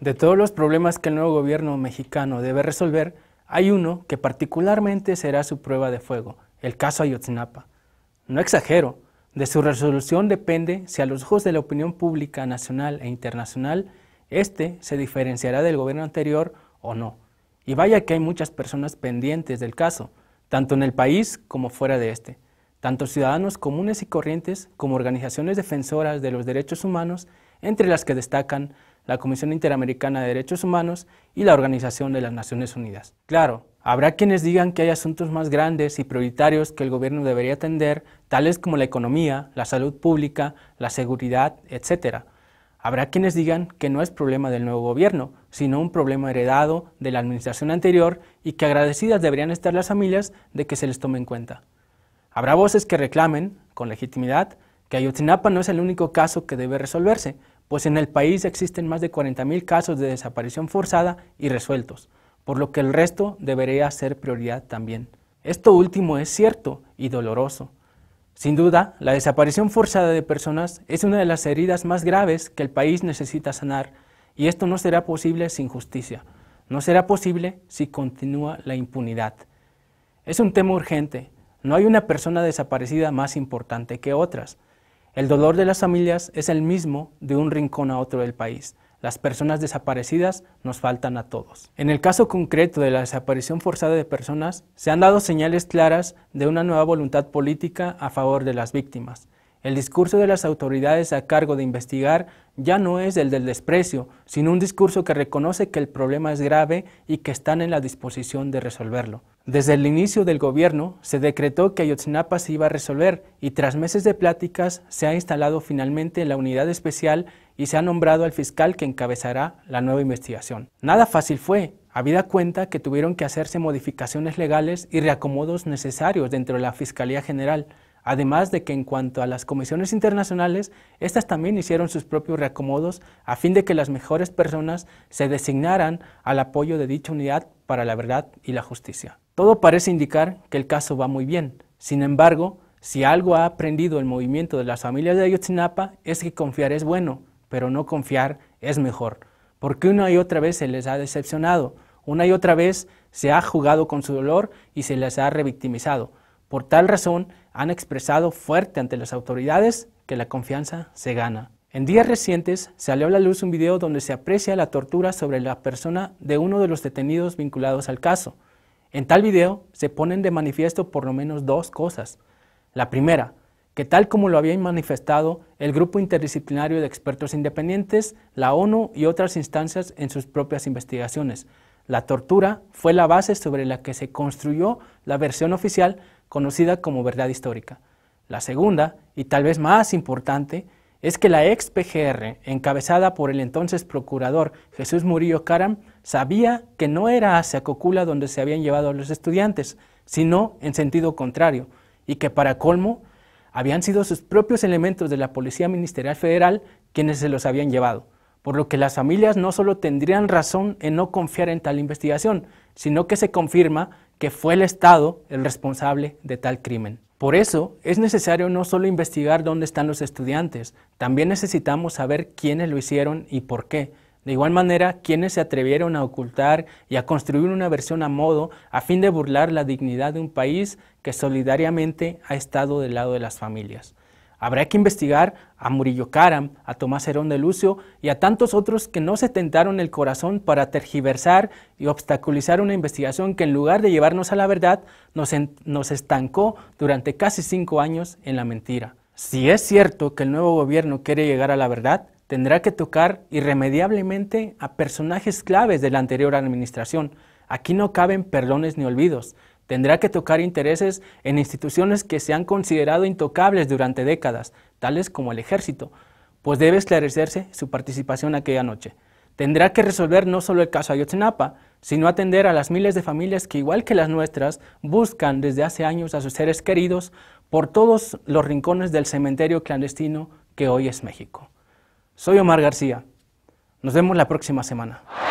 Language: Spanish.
De todos los problemas que el nuevo gobierno mexicano debe resolver, hay uno que particularmente será su prueba de fuego, el caso Ayotzinapa. No exagero, de su resolución depende si a los ojos de la opinión pública nacional e internacional este se diferenciará del gobierno anterior o no. Y vaya que hay muchas personas pendientes del caso, tanto en el país como fuera de este, tanto ciudadanos comunes y corrientes como organizaciones defensoras de los derechos humanos, entre las que destacan la Comisión Interamericana de Derechos Humanos y la Organización de las Naciones Unidas. Claro, habrá quienes digan que hay asuntos más grandes y prioritarios que el gobierno debería atender, tales como la economía, la salud pública, la seguridad, etc. Habrá quienes digan que no es problema del nuevo gobierno, sino un problema heredado de la administración anterior y que agradecidas deberían estar las familias de que se les tome en cuenta. Habrá voces que reclamen, con legitimidad, que Ayotzinapa no es el único caso que debe resolverse, pues en el país existen más de 40.000 casos de desaparición forzada y resueltos, por lo que el resto debería ser prioridad también. Esto último es cierto y doloroso. Sin duda, la desaparición forzada de personas es una de las heridas más graves que el país necesita sanar, y esto no será posible sin justicia, no será posible si continúa la impunidad. Es un tema urgente, no hay una persona desaparecida más importante que otras, el dolor de las familias es el mismo de un rincón a otro del país. Las personas desaparecidas nos faltan a todos. En el caso concreto de la desaparición forzada de personas, se han dado señales claras de una nueva voluntad política a favor de las víctimas. El discurso de las autoridades a cargo de investigar ya no es el del desprecio, sino un discurso que reconoce que el problema es grave y que están en la disposición de resolverlo. Desde el inicio del gobierno se decretó que Ayotzinapa se iba a resolver y tras meses de pláticas se ha instalado finalmente la unidad especial y se ha nombrado al fiscal que encabezará la nueva investigación. Nada fácil fue, habida cuenta que tuvieron que hacerse modificaciones legales y reacomodos necesarios dentro de la Fiscalía General, Además de que en cuanto a las comisiones internacionales, éstas también hicieron sus propios reacomodos a fin de que las mejores personas se designaran al apoyo de dicha unidad para la verdad y la justicia. Todo parece indicar que el caso va muy bien. Sin embargo, si algo ha aprendido el movimiento de las familias de Ayotzinapa es que confiar es bueno, pero no confiar es mejor, porque una y otra vez se les ha decepcionado, una y otra vez se ha jugado con su dolor y se les ha revictimizado. Por tal razón, han expresado fuerte ante las autoridades que la confianza se gana. En días recientes salió a la luz un video donde se aprecia la tortura sobre la persona de uno de los detenidos vinculados al caso. En tal video se ponen de manifiesto por lo menos dos cosas. La primera, que tal como lo habían manifestado el grupo interdisciplinario de expertos independientes, la ONU y otras instancias en sus propias investigaciones, la tortura fue la base sobre la que se construyó la versión oficial conocida como verdad histórica. La segunda, y tal vez más importante, es que la ex-PGR, encabezada por el entonces procurador Jesús Murillo Caram, sabía que no era hacia Cocula donde se habían llevado a los estudiantes, sino en sentido contrario, y que para colmo habían sido sus propios elementos de la Policía Ministerial Federal quienes se los habían llevado por lo que las familias no solo tendrían razón en no confiar en tal investigación, sino que se confirma que fue el Estado el responsable de tal crimen. Por eso es necesario no solo investigar dónde están los estudiantes, también necesitamos saber quiénes lo hicieron y por qué. De igual manera, quiénes se atrevieron a ocultar y a construir una versión a modo a fin de burlar la dignidad de un país que solidariamente ha estado del lado de las familias. Habrá que investigar a Murillo Karam, a Tomás Herón de Lucio y a tantos otros que no se tentaron el corazón para tergiversar y obstaculizar una investigación que en lugar de llevarnos a la verdad, nos, nos estancó durante casi cinco años en la mentira. Si es cierto que el nuevo gobierno quiere llegar a la verdad, tendrá que tocar irremediablemente a personajes claves de la anterior administración. Aquí no caben perdones ni olvidos. Tendrá que tocar intereses en instituciones que se han considerado intocables durante décadas, tales como el ejército, pues debe esclarecerse su participación aquella noche. Tendrá que resolver no solo el caso Ayotzinapa, sino atender a las miles de familias que, igual que las nuestras, buscan desde hace años a sus seres queridos por todos los rincones del cementerio clandestino que hoy es México. Soy Omar García. Nos vemos la próxima semana.